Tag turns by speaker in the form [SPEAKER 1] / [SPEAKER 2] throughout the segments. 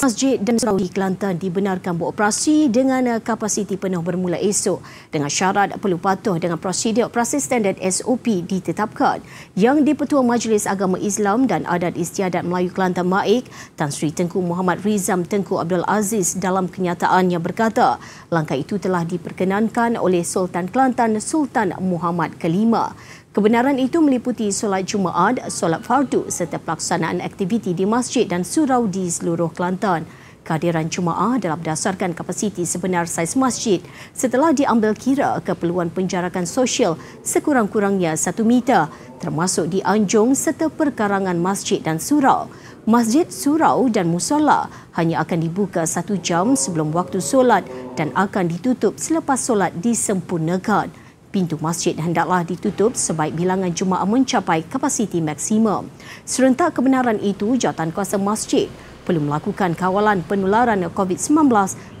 [SPEAKER 1] Masjid dan Surau di Kelantan dibenarkan beroperasi dengan eh, kapasiti penuh bermula esok dengan syarat perlu patuh dengan prosedur operasi standard SOP ditetapkan yang dipertua Majlis Agama Islam dan Adat Istiadat Melayu Kelantan Maik Tan Sri Tengku Muhammad Rizam Tengku Abdul Aziz dalam kenyataan yang berkata langkah itu telah diperkenankan oleh Sultan Kelantan Sultan Muhammad Kelima. Kebenaran itu meliputi solat Jumaat, solat fardu serta pelaksanaan aktiviti di masjid dan surau di seluruh Kelantan. Kehadiran Jumaat adalah berdasarkan kapasiti sebenar saiz masjid setelah diambil kira keperluan penjarakan sosial sekurang-kurangnya satu meter termasuk di anjung serta perkarangan masjid dan surau. Masjid, surau dan musola hanya akan dibuka satu jam sebelum waktu solat dan akan ditutup selepas solat disempurnakan pintu masjid hendaklah ditutup sebaik bilangan jumaat mencapai kapasiti maksimum. Serentak kebenaran itu, jawatan kuasa masjid perlu melakukan kawalan penularan COVID-19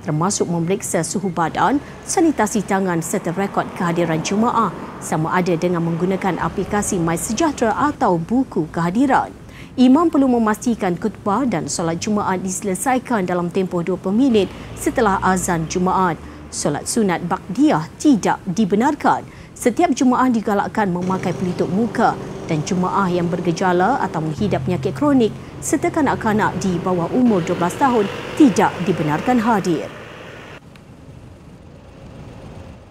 [SPEAKER 1] termasuk memeriksa suhu badan, sanitasi tangan serta rekod kehadiran jumaat, sama ada dengan menggunakan aplikasi MySejahtera atau buku kehadiran. Imam perlu memastikan khutbah dan solat Jumaat diselesaikan dalam tempoh 20 minit setelah azan Jumaat solat sunat bakdiah tidak dibenarkan. Setiap jemaah digalakkan memakai pelitup muka dan jemaah yang bergejala atau menghidap penyakit kronik serta kanak-kanak di bawah umur 12 tahun tidak dibenarkan hadir.